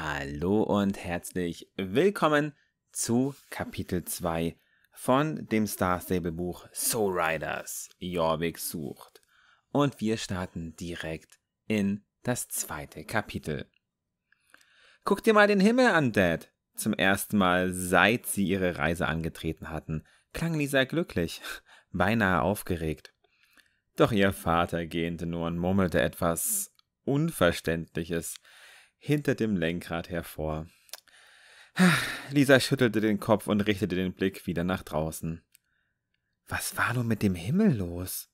Hallo und herzlich willkommen zu Kapitel 2 von dem Star Stable Buch Soul Riders Jorvik sucht. Und wir starten direkt in das zweite Kapitel. Guck dir mal den Himmel an, Dad! Zum ersten Mal, seit sie ihre Reise angetreten hatten, klang Lisa glücklich, beinahe aufgeregt. Doch ihr Vater gähnte nur und murmelte etwas Unverständliches, hinter dem Lenkrad hervor. Lisa schüttelte den Kopf und richtete den Blick wieder nach draußen. Was war nun mit dem Himmel los?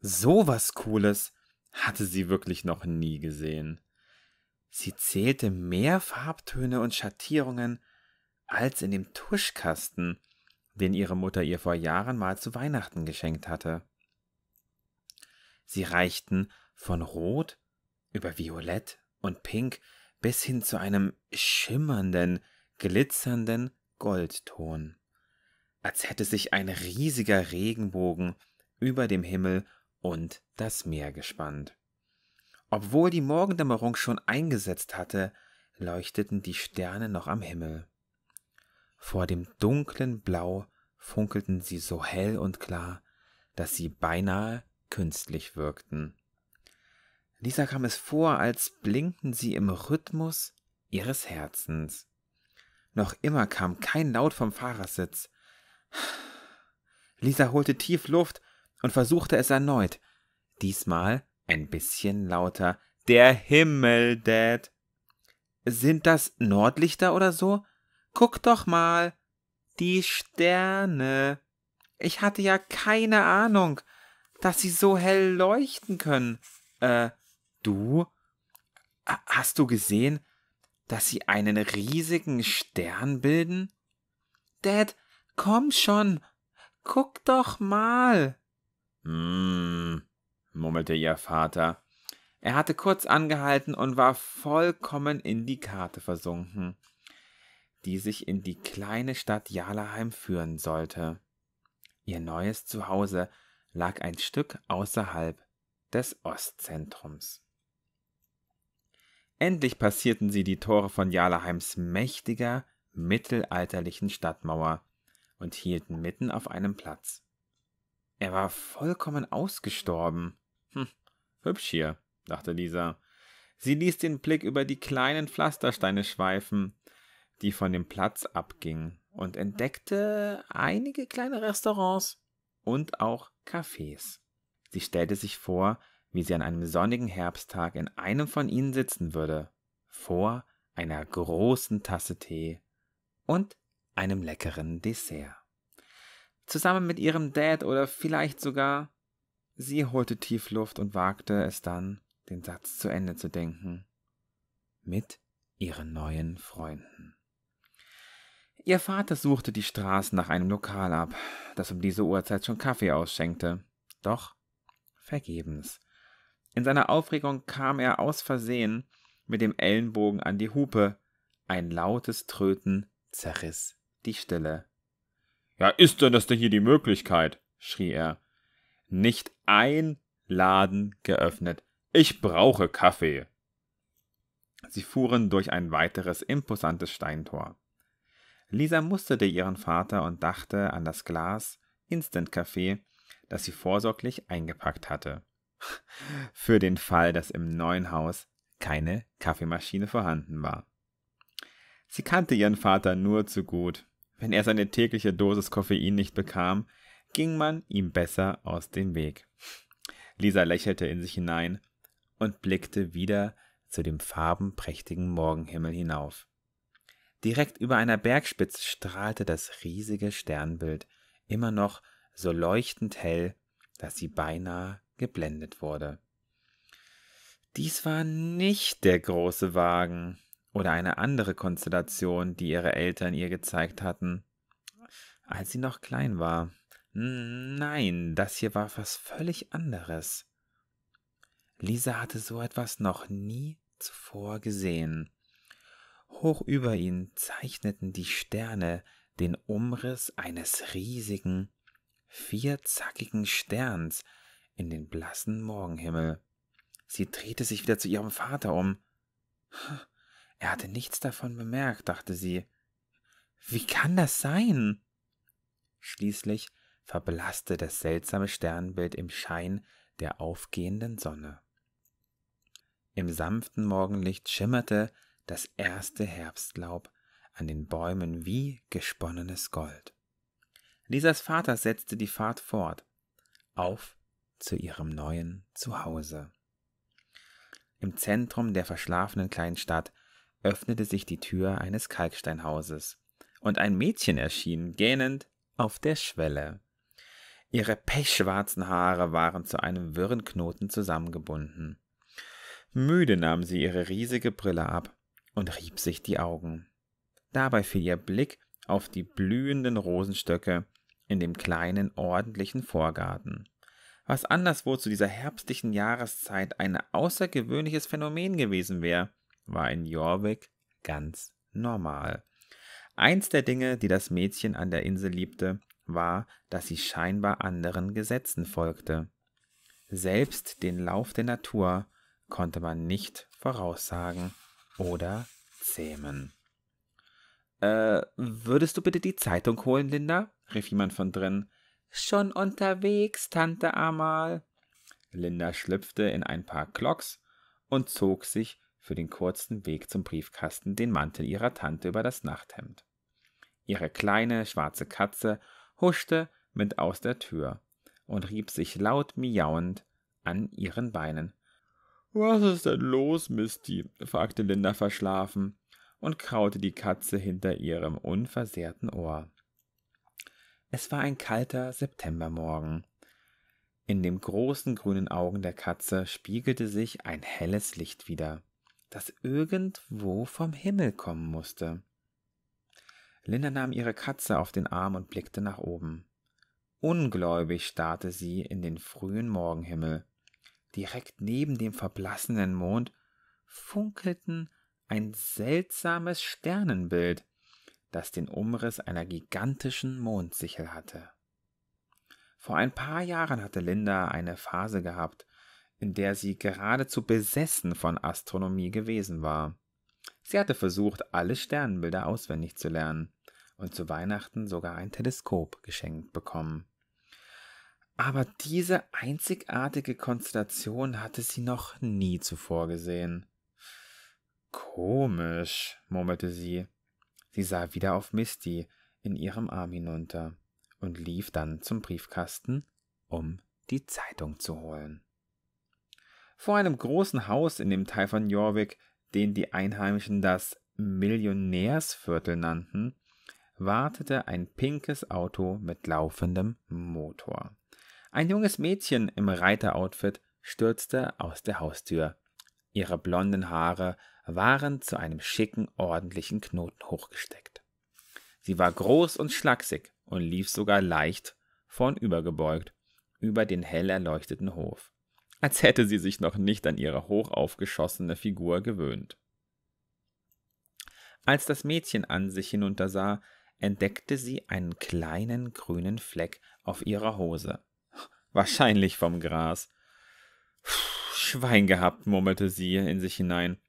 So was Cooles hatte sie wirklich noch nie gesehen. Sie zählte mehr Farbtöne und Schattierungen als in dem Tuschkasten, den ihre Mutter ihr vor Jahren mal zu Weihnachten geschenkt hatte. Sie reichten von Rot über Violett und Pink bis hin zu einem schimmernden, glitzernden Goldton, als hätte sich ein riesiger Regenbogen über dem Himmel und das Meer gespannt. Obwohl die Morgendämmerung schon eingesetzt hatte, leuchteten die Sterne noch am Himmel. Vor dem dunklen Blau funkelten sie so hell und klar, dass sie beinahe künstlich wirkten. Lisa kam es vor, als blinkten sie im Rhythmus ihres Herzens. Noch immer kam kein Laut vom Fahrersitz. Lisa holte tief Luft und versuchte es erneut. Diesmal ein bisschen lauter. Der Himmel, Dad. Sind das Nordlichter oder so? Guck doch mal. Die Sterne. Ich hatte ja keine Ahnung, dass sie so hell leuchten können. Äh, du, hast du gesehen, dass sie einen riesigen Stern bilden? Dad, komm schon, guck doch mal. Hm, murmelte ihr Vater. Er hatte kurz angehalten und war vollkommen in die Karte versunken, die sich in die kleine Stadt Jalaheim führen sollte. Ihr neues Zuhause lag ein Stück außerhalb des Ostzentrums. Endlich passierten sie die Tore von Jalaheims mächtiger, mittelalterlichen Stadtmauer und hielten mitten auf einem Platz. Er war vollkommen ausgestorben. Hm, hübsch hier, dachte Lisa. Sie ließ den Blick über die kleinen Pflastersteine schweifen, die von dem Platz abgingen, und entdeckte einige kleine Restaurants und auch Cafés. Sie stellte sich vor, wie sie an einem sonnigen Herbsttag in einem von ihnen sitzen würde, vor einer großen Tasse Tee und einem leckeren Dessert. Zusammen mit ihrem Dad oder vielleicht sogar sie holte tief Luft und wagte es dann, den Satz zu Ende zu denken. Mit ihren neuen Freunden. Ihr Vater suchte die Straßen nach einem Lokal ab, das um diese Uhrzeit schon Kaffee ausschenkte. Doch vergebens. In seiner Aufregung kam er aus Versehen mit dem Ellenbogen an die Hupe. Ein lautes Tröten zerriss die Stille. Ja, ist denn das denn hier die Möglichkeit? schrie er. Nicht ein Laden geöffnet. Ich brauche Kaffee. Sie fuhren durch ein weiteres imposantes Steintor. Lisa musterte ihren Vater und dachte an das Glas Instant Kaffee, das sie vorsorglich eingepackt hatte für den Fall, dass im neuen Haus keine Kaffeemaschine vorhanden war. Sie kannte ihren Vater nur zu gut. Wenn er seine tägliche Dosis Koffein nicht bekam, ging man ihm besser aus dem Weg. Lisa lächelte in sich hinein und blickte wieder zu dem farbenprächtigen Morgenhimmel hinauf. Direkt über einer Bergspitze strahlte das riesige Sternbild immer noch so leuchtend hell, dass sie beinahe geblendet wurde. Dies war nicht der große Wagen oder eine andere Konstellation, die ihre Eltern ihr gezeigt hatten, als sie noch klein war. Nein, das hier war was völlig anderes. Lisa hatte so etwas noch nie zuvor gesehen. Hoch über ihnen zeichneten die Sterne den Umriss eines riesigen, vierzackigen Sterns, in den blassen Morgenhimmel. Sie drehte sich wieder zu ihrem Vater um. Er hatte nichts davon bemerkt, dachte sie. Wie kann das sein? Schließlich verblasste das seltsame Sternbild im Schein der aufgehenden Sonne. Im sanften Morgenlicht schimmerte das erste Herbstlaub an den Bäumen wie gesponnenes Gold. Lisas Vater setzte die Fahrt fort, auf zu ihrem neuen Zuhause. Im Zentrum der verschlafenen Kleinstadt öffnete sich die Tür eines Kalksteinhauses, und ein Mädchen erschien, gähnend, auf der Schwelle. Ihre pechschwarzen Haare waren zu einem wirren Knoten zusammengebunden. Müde nahm sie ihre riesige Brille ab und rieb sich die Augen. Dabei fiel ihr Blick auf die blühenden Rosenstöcke in dem kleinen ordentlichen Vorgarten was anderswo zu dieser herbstlichen Jahreszeit ein außergewöhnliches Phänomen gewesen wäre, war in Jorvik ganz normal. Eins der Dinge, die das Mädchen an der Insel liebte, war, dass sie scheinbar anderen Gesetzen folgte. Selbst den Lauf der Natur konnte man nicht voraussagen oder zähmen. Äh, würdest du bitte die Zeitung holen, Linda? rief jemand von drin. Schon unterwegs, Tante Amal. Linda schlüpfte in ein paar Klocks und zog sich für den kurzen Weg zum Briefkasten den Mantel ihrer Tante über das Nachthemd. Ihre kleine schwarze Katze huschte mit aus der Tür und rieb sich laut miauend an ihren Beinen. Was ist denn los, Misty? fragte Linda verschlafen und kraute die Katze hinter ihrem unversehrten Ohr. Es war ein kalter Septembermorgen. In den großen grünen Augen der Katze spiegelte sich ein helles Licht wieder, das irgendwo vom Himmel kommen musste. Linda nahm ihre Katze auf den Arm und blickte nach oben. Ungläubig starrte sie in den frühen Morgenhimmel. Direkt neben dem verblassenen Mond funkelten ein seltsames Sternenbild, das den Umriss einer gigantischen Mondsichel hatte. Vor ein paar Jahren hatte Linda eine Phase gehabt, in der sie geradezu besessen von Astronomie gewesen war. Sie hatte versucht, alle Sternbilder auswendig zu lernen und zu Weihnachten sogar ein Teleskop geschenkt bekommen. Aber diese einzigartige Konstellation hatte sie noch nie zuvor gesehen. Komisch, murmelte sie Sie sah wieder auf Misty in ihrem Arm hinunter und lief dann zum Briefkasten, um die Zeitung zu holen. Vor einem großen Haus in dem Teil von Jorvik, den die Einheimischen das Millionärsviertel nannten, wartete ein pinkes Auto mit laufendem Motor. Ein junges Mädchen im Reiteroutfit stürzte aus der Haustür. Ihre blonden Haare waren zu einem schicken, ordentlichen Knoten hochgesteckt. Sie war groß und schlaksig und lief sogar leicht vornübergebeugt über den hell erleuchteten Hof, als hätte sie sich noch nicht an ihre hochaufgeschossene Figur gewöhnt. Als das Mädchen an sich hinuntersah, entdeckte sie einen kleinen grünen Fleck auf ihrer Hose. Wahrscheinlich vom Gras. Schwein gehabt, murmelte sie in sich hinein.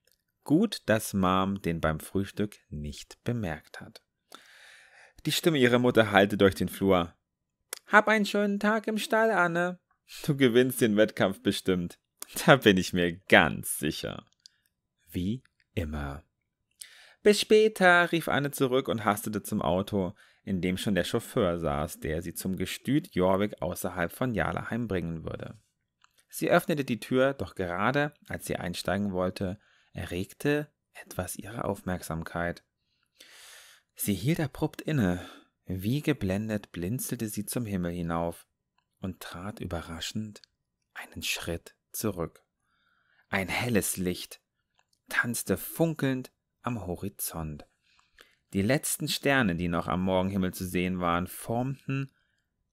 Gut, dass Mom den beim Frühstück nicht bemerkt hat. Die Stimme ihrer Mutter hallte durch den Flur. Hab einen schönen Tag im Stall, Anne. Du gewinnst den Wettkampf bestimmt. Da bin ich mir ganz sicher. Wie immer. Bis später, rief Anne zurück und hastete zum Auto, in dem schon der Chauffeur saß, der sie zum Gestüt Jorvik außerhalb von Jala heimbringen würde. Sie öffnete die Tür, doch gerade, als sie einsteigen wollte, erregte etwas ihre Aufmerksamkeit. Sie hielt abrupt inne, wie geblendet blinzelte sie zum Himmel hinauf und trat überraschend einen Schritt zurück. Ein helles Licht tanzte funkelnd am Horizont. Die letzten Sterne, die noch am Morgenhimmel zu sehen waren, formten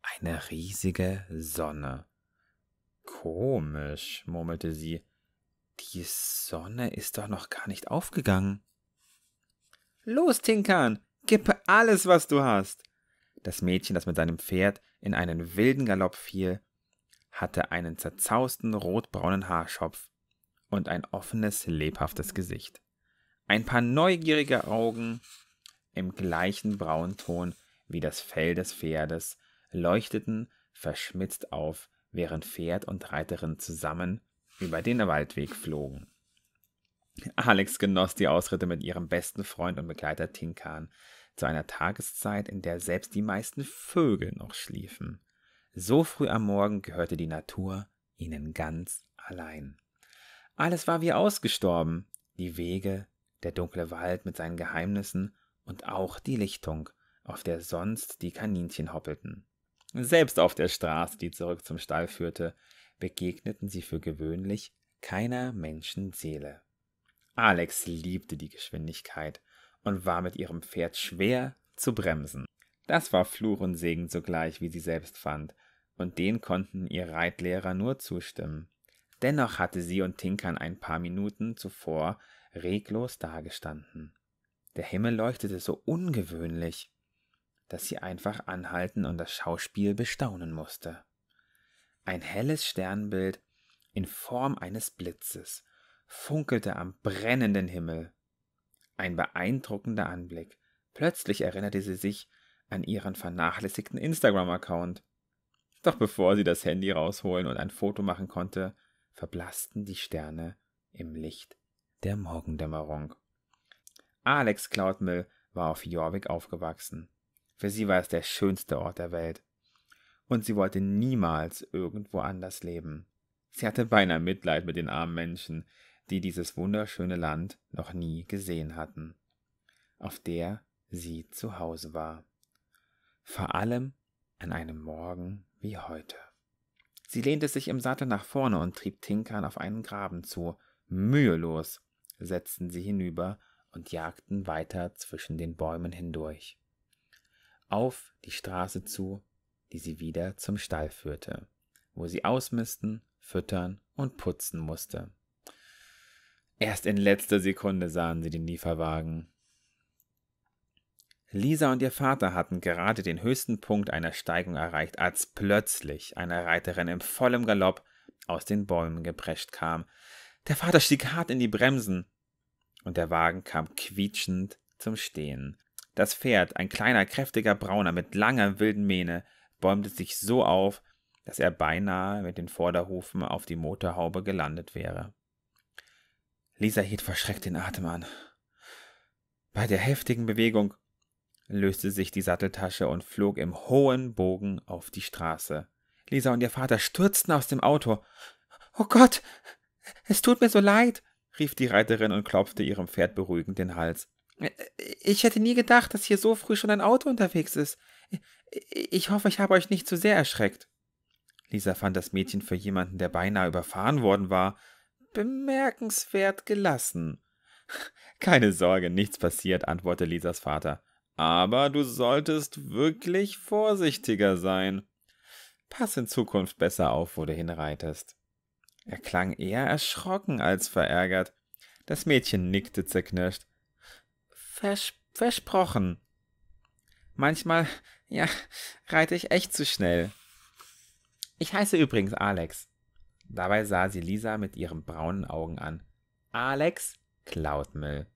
eine riesige Sonne. Komisch, murmelte sie. Die Sonne ist doch noch gar nicht aufgegangen. Los, Tinkern, gib alles, was du hast. Das Mädchen, das mit seinem Pferd in einen wilden Galopp fiel, hatte einen zerzausten rotbraunen Haarschopf und ein offenes, lebhaftes Gesicht. Ein paar neugierige Augen im gleichen Braunton wie das Fell des Pferdes leuchteten verschmitzt auf, während Pferd und Reiterin zusammen über den Waldweg flogen. Alex genoss die Ausritte mit ihrem besten Freund und Begleiter Tinkan zu einer Tageszeit, in der selbst die meisten Vögel noch schliefen. So früh am Morgen gehörte die Natur ihnen ganz allein. Alles war wie ausgestorben, die Wege, der dunkle Wald mit seinen Geheimnissen und auch die Lichtung, auf der sonst die Kaninchen hoppelten. Selbst auf der Straße, die zurück zum Stall führte, begegneten sie für gewöhnlich keiner Menschenseele. Alex liebte die Geschwindigkeit und war mit ihrem Pferd schwer zu bremsen. Das war Fluch und Segen zugleich, wie sie selbst fand, und den konnten ihr Reitlehrer nur zustimmen. Dennoch hatte sie und Tinkern ein paar Minuten zuvor reglos dagestanden. Der Himmel leuchtete so ungewöhnlich, dass sie einfach anhalten und das Schauspiel bestaunen musste. Ein helles Sternbild in Form eines Blitzes funkelte am brennenden Himmel. Ein beeindruckender Anblick. Plötzlich erinnerte sie sich an ihren vernachlässigten Instagram-Account. Doch bevor sie das Handy rausholen und ein Foto machen konnte, verblassten die Sterne im Licht der Morgendämmerung. Alex Cloudmill war auf Jorvik aufgewachsen. Für sie war es der schönste Ort der Welt und sie wollte niemals irgendwo anders leben. Sie hatte beinahe Mitleid mit den armen Menschen, die dieses wunderschöne Land noch nie gesehen hatten, auf der sie zu Hause war. Vor allem an einem Morgen wie heute. Sie lehnte sich im Sattel nach vorne und trieb Tinkern auf einen Graben zu. Mühelos setzten sie hinüber und jagten weiter zwischen den Bäumen hindurch. Auf die Straße zu die sie wieder zum Stall führte, wo sie ausmisten, füttern und putzen musste. Erst in letzter Sekunde sahen sie den Lieferwagen. Lisa und ihr Vater hatten gerade den höchsten Punkt einer Steigung erreicht, als plötzlich eine Reiterin im vollem Galopp aus den Bäumen geprescht kam. Der Vater stieg hart in die Bremsen und der Wagen kam quietschend zum Stehen. Das Pferd, ein kleiner, kräftiger Brauner mit langer, wilden Mähne, bäumte sich so auf, dass er beinahe mit den Vorderhufen auf die Motorhaube gelandet wäre. Lisa hielt verschreckt den Atem an. Bei der heftigen Bewegung löste sich die Satteltasche und flog im hohen Bogen auf die Straße. Lisa und ihr Vater stürzten aus dem Auto. Oh Gott, es tut mir so leid, rief die Reiterin und klopfte ihrem Pferd beruhigend den Hals. Äh, ich hätte nie gedacht, dass hier so früh schon ein Auto unterwegs ist. Ich hoffe, ich habe euch nicht zu sehr erschreckt. Lisa fand das Mädchen für jemanden, der beinahe überfahren worden war, bemerkenswert gelassen. Keine Sorge, nichts passiert, antwortete Lisas Vater. Aber du solltest wirklich vorsichtiger sein. Pass in Zukunft besser auf, wo du hinreitest. Er klang eher erschrocken als verärgert. Das Mädchen nickte zerknirscht. Vers versprochen. Manchmal ja, reite ich echt zu schnell. Ich heiße übrigens Alex. Dabei sah sie Lisa mit ihren braunen Augen an. Alex Cloudmill.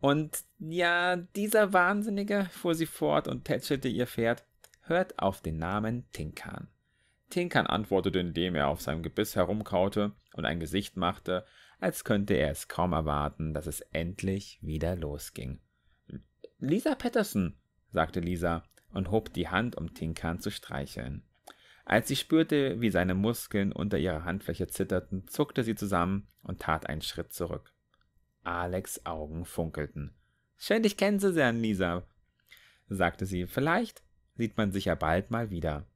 Und ja, dieser Wahnsinnige, fuhr sie fort und tätschelte ihr Pferd, hört auf den Namen Tinkan. Tinkan antwortete, indem er auf seinem Gebiss herumkaute und ein Gesicht machte, als könnte er es kaum erwarten, dass es endlich wieder losging. Lisa Patterson, sagte Lisa, und hob die Hand, um Tinkan zu streicheln. Als sie spürte, wie seine Muskeln unter ihrer Handfläche zitterten, zuckte sie zusammen und tat einen Schritt zurück. Alex Augen funkelten. Schön, dich kennenzulernen, Lisa, sagte sie. Vielleicht sieht man sich ja bald mal wieder.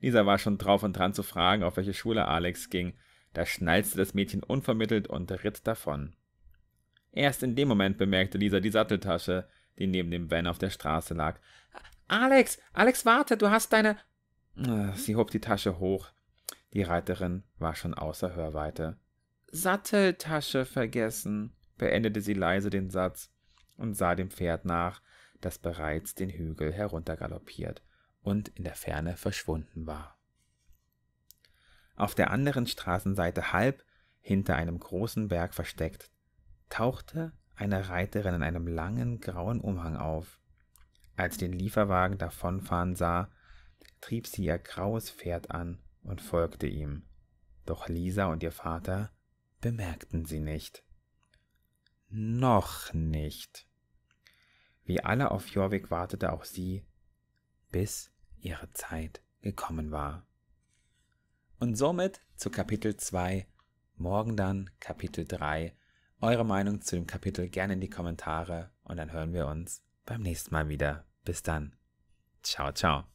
Lisa war schon drauf und dran zu fragen, auf welche Schule Alex ging. Da schnalzte das Mädchen unvermittelt und ritt davon. Erst in dem Moment bemerkte Lisa die Satteltasche, die neben dem Van auf der Straße lag. Alex, Alex, warte, du hast deine. Äh, sie hob die Tasche hoch. Die Reiterin war schon außer Hörweite. Satteltasche vergessen, beendete sie leise den Satz und sah dem Pferd nach, das bereits den Hügel heruntergaloppiert und in der Ferne verschwunden war. Auf der anderen Straßenseite halb, hinter einem großen Berg versteckt, tauchte eine Reiterin in einem langen grauen Umhang auf. Als sie den Lieferwagen davonfahren sah, trieb sie ihr graues Pferd an und folgte ihm. Doch Lisa und ihr Vater bemerkten sie nicht. Noch nicht. Wie alle auf Jorvik wartete auch sie, bis ihre Zeit gekommen war. Und somit zu Kapitel 2, morgen dann Kapitel 3. Eure Meinung zu dem Kapitel gerne in die Kommentare und dann hören wir uns beim nächsten Mal wieder. Bis dann. Ciao, ciao.